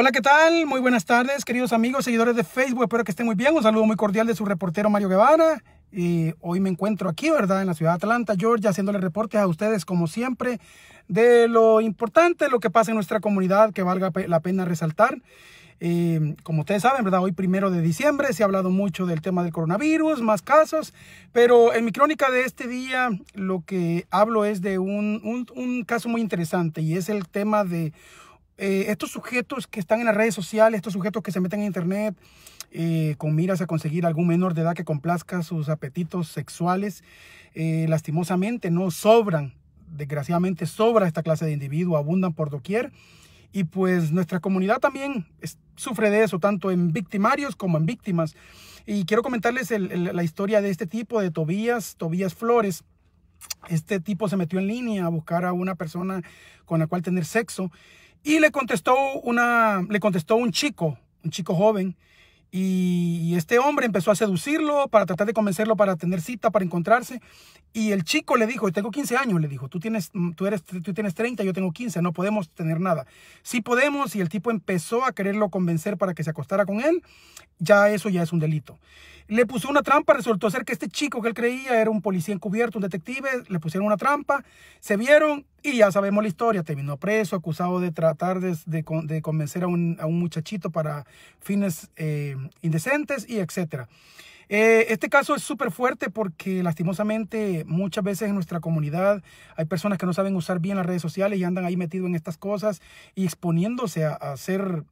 Hola, ¿qué tal? Muy buenas tardes, queridos amigos, seguidores de Facebook. Espero que estén muy bien. Un saludo muy cordial de su reportero Mario Guevara. Y hoy me encuentro aquí, ¿verdad? En la ciudad de Atlanta, Georgia, haciéndole reportes a ustedes, como siempre, de lo importante, lo que pasa en nuestra comunidad, que valga la pena resaltar. Eh, como ustedes saben, ¿verdad? Hoy primero de diciembre se ha hablado mucho del tema del coronavirus, más casos, pero en mi crónica de este día lo que hablo es de un caso muy interesante y es el tema de eh, estos sujetos que están en las redes sociales, estos sujetos que se meten en internet eh, con miras a conseguir algún menor de edad que complazca sus apetitos sexuales, eh, lastimosamente no sobran, desgraciadamente sobra esta clase de individuo, abundan por doquier. Y pues nuestra comunidad también sufre de eso, tanto en victimarios como en víctimas. Y quiero comentarles la historia de este tipo, de Tobías, Tobías Flores. Este tipo se metió en línea a buscar a una persona con la cual tener sexo y le contestó, una, le contestó un chico, un chico joven, y, este hombre empezó a seducirlo para tratar de convencerlo para tener cita, para encontrarse. Y el chico le dijo, tengo 15 años, le dijo, tú tienes, tú, eres, tú tienes 30, yo tengo 15, no podemos tener nada. si podemos, y el tipo empezó a quererlo convencer para que se acostara con él, ya eso ya es un delito. Le puso una trampa, resultó ser que este chico que él creía era un policía encubierto, un detective, le pusieron una trampa, se vieron y ya sabemos la historia, terminó preso, acusado de tratar de, convencer a un, muchachito para fines... Eh, indecentes y etcétera. Eh, este caso es súper fuerte porque lastimosamente muchas veces en nuestra comunidad hay personas que no saben usar bien las redes sociales y andan ahí metidos en estas cosas y exponiéndose a, hacer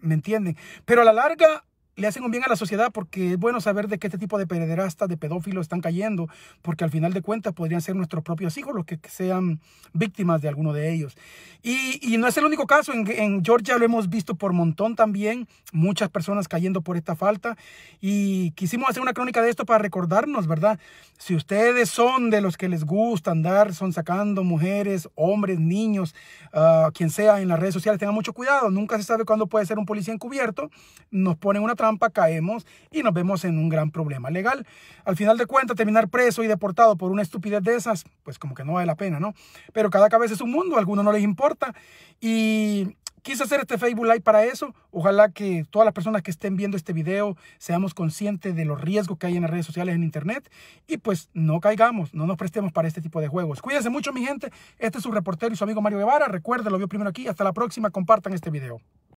¿me entienden? Pero a la larga le hacen un bien a la sociedad porque es bueno saber de qué este tipo de pederastas, de pedófilos están cayendo, porque al final de cuentas podrían ser nuestros propios hijos los que, sean víctimas de alguno de ellos. Y, no es el único caso, en, Georgia lo hemos visto por montón también, muchas personas cayendo por esta falta. Y quisimos hacer una crónica de esto para recordarnos, ¿verdad? Si ustedes son de los que les gusta andar, son sacando mujeres, hombres, niños, ah, quien sea en las redes sociales, tengan mucho cuidado, nunca se sabe cuándo puede ser un policía encubierto, nos ponen una trampa caemos y nos vemos en un gran problema legal. Al final de cuentas, terminar preso y deportado por una estupidez de esas, pues como que no vale la pena, ¿no? Pero cada cabeza es un mundo, a algunos no les importa. Y quise hacer este Facebook Live para eso. Ojalá que todas las personas que estén viendo este video seamos conscientes de los riesgos que hay en las redes sociales, en Internet. Y pues no caigamos, no nos prestemos para este tipo de juegos. Cuídense mucho, mi gente. Este es su reportero y su amigo Mario Guevara. Recuerden, lo vio primero aquí. Hasta la próxima. Compartan este video.